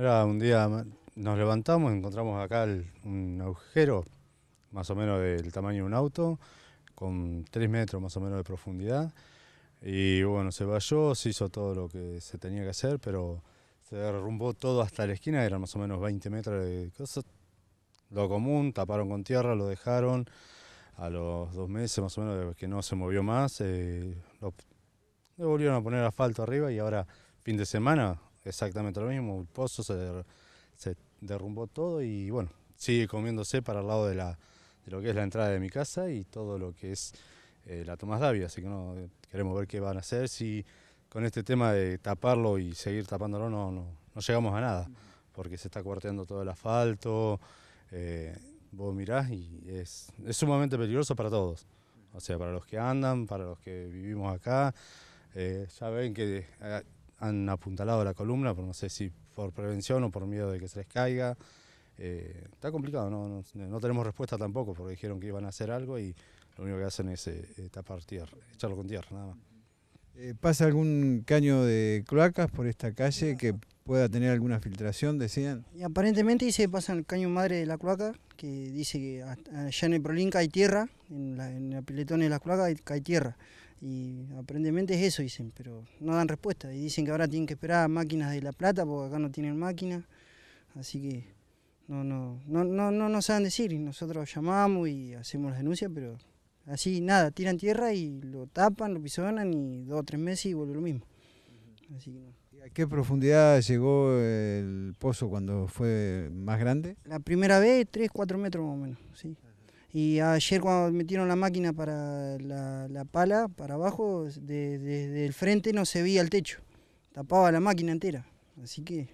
Era un día, nos levantamos, encontramos acá un agujero más o menos del tamaño de un auto, con 3 metros más o menos de profundidad. Y bueno, se vayó se hizo todo lo que se tenía que hacer, pero se derrumbó todo hasta la esquina, eran más o menos 20 metros de cosas. Lo común, taparon con tierra, lo dejaron. A los dos meses más o menos que no se movió más, eh, lo, volvieron a poner asfalto arriba y ahora, fin de semana, exactamente lo mismo, el pozo se, derrumbó todo y bueno, sigue comiéndose para el lado de, la, lo que es la entrada de mi casa y todo lo que es eh, la Tomás Davia, así que no, eh, queremos ver qué van a hacer, si con este tema de taparlo y seguir tapándolo no, no, no llegamos a nada, porque se está cuarteando todo el asfalto, eh, vos mirás y es, es sumamente peligroso para todos, o sea, para los que andan, para los que vivimos acá, ya ven que han apuntalado la columna, por no sé si por prevención o por miedo de que se les caiga. Eh, está complicado, no, no, tenemos respuesta tampoco, porque dijeron que iban a hacer algo y lo único que hacen es eh, tapar tierra, echarlo con tierra, nada más. Eh, ¿Pasa algún caño de cloacas por esta calle que pueda tener alguna filtración, decían? Y aparentemente dice que pasa el caño madre de la cloaca, que dice que allá en el Prolinca hay tierra, en, la, en el piletón de la cloaca hay tierra. Y aparentemente es eso, dicen, pero no dan respuesta. Y dicen que ahora tienen que esperar máquinas de La Plata, porque acá no tienen máquina. Así que no, no, no, no, no, saben decir. Y Nosotros llamamos y hacemos las denuncias, pero así nada, tiran tierra y lo tapan, lo pisonan y dos o tres meses y vuelve lo mismo. ¿Y ¿A qué profundidad llegó el pozo cuando fue más grande? La primera vez, tres, cuatro metros más o menos, sí. Y ayer cuando metieron la máquina para la, la pala, para abajo, desde el frente no se veía el techo. Tapaba la máquina entera. Así que...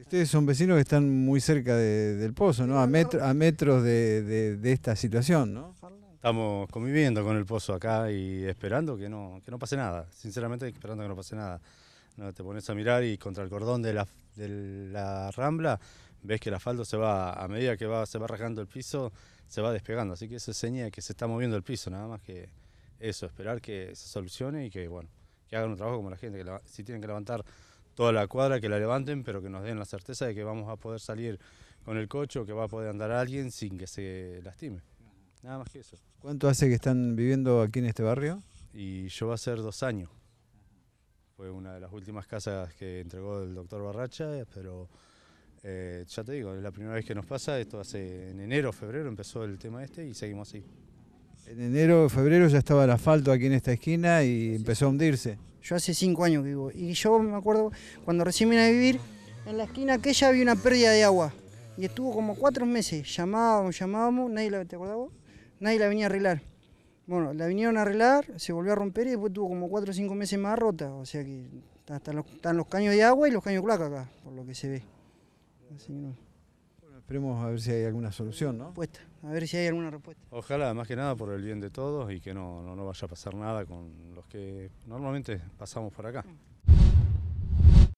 Ustedes son vecinos que están muy cerca del pozo, ¿no? A, metro, a metros de, esta situación, ¿no? Estamos conviviendo con el pozo acá y esperando que no, que no pase nada. Sinceramente, esperando que no pase nada. No, te pones a mirar y contra el cordón de la, de la rambla ves que el asfalto se va, a medida que va, se va rasgando el piso, se va despegando. Así que eso es señal de que se está moviendo el piso, nada más que eso, esperar que se solucione y que, bueno, que hagan un trabajo como la gente, que si tienen que levantar toda la cuadra, que la levanten, pero que nos den la certeza de que vamos a poder salir con el coche o que va a poder andar alguien sin que se lastime. Nada más que eso. ¿Cuánto hace que están viviendo aquí en este barrio? Y yo va a ser dos años. Fue una de las últimas casas que entregó el doctor Barracha, eh, pero eh, ya te digo, es la primera vez que nos pasa, esto hace en enero, febrero empezó el tema este y seguimos así. En enero, febrero ya estaba el asfalto aquí en esta esquina y empezó a hundirse. Yo hace cinco años que vivo y yo me acuerdo cuando recién vine a vivir, en la esquina aquella había una pérdida de agua y estuvo como cuatro meses, llamábamos, llamábamos, nadie la, ¿te Nadie la venía a arreglar. Bueno, la vinieron a arreglar, se volvió a romper y después tuvo como cuatro o cinco meses más rota. O sea que están los, están los caños de agua y los caños de placa acá, por lo que se ve. Bueno, esperemos a ver si hay alguna solución, ¿no? Respuesta, a ver si hay alguna respuesta. Ojalá, más que nada por el bien de todos y que no, no, no vaya a pasar nada con los que normalmente pasamos por acá. Mm.